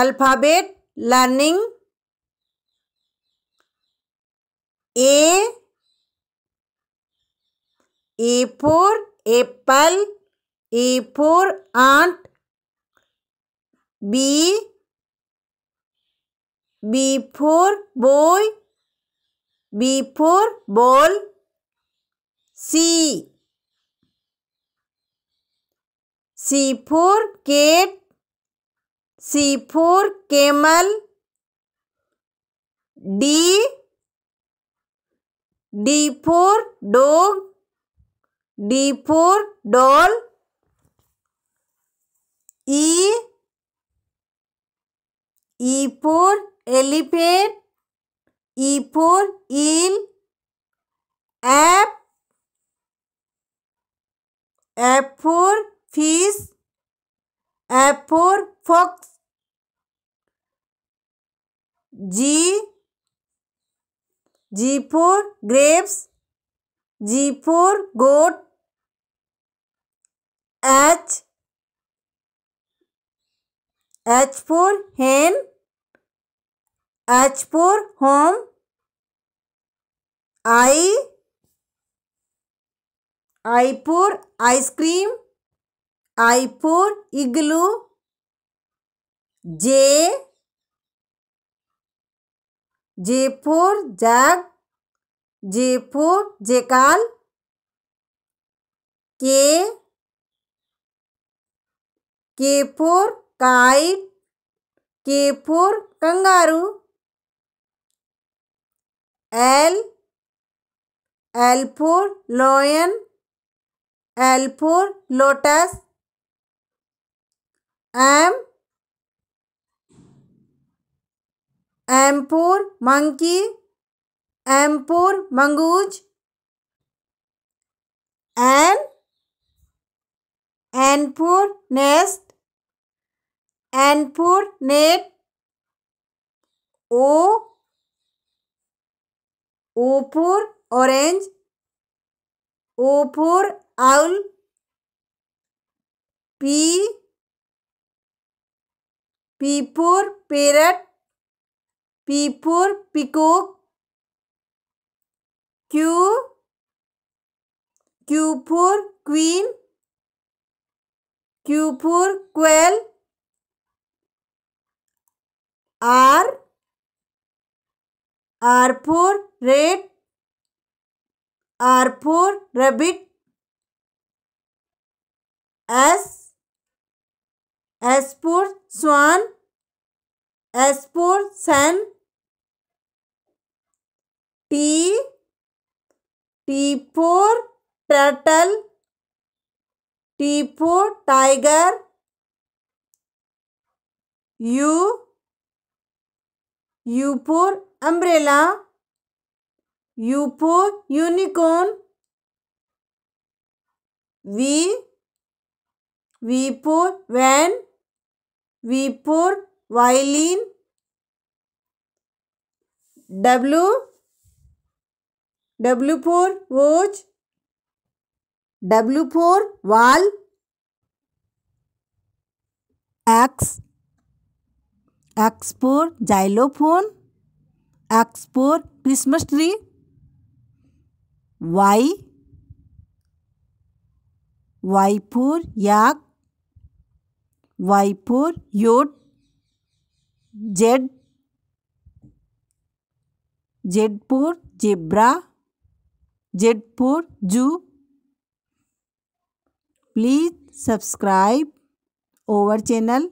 Alphabet learning A A for apple A for ant B B for boy B for ball C C for cat C for camel D D for dog D for doll E E for elephant E for eel F F for fish F for fox G G for grapes G for goat H H for hen H for home I I for ice cream I for igloo J J for jug J four jackal K K for kite K for kangaroo L L for lion L for lotus M M monkey M mongoose N N nest N net O O orange O owl P P parrot P for peacock. Q. Q for queen. Q for quail. R. R for red. R for rabbit. S. S for swan. S for sun. T T for turtle T for tiger U U for umbrella U for unicorn V V for van V for violin W W for watch W for wall X X for xylophone X for Christmas tree Y Y for yak Y for yacht Z Z zebra Z zoo please subscribe our channel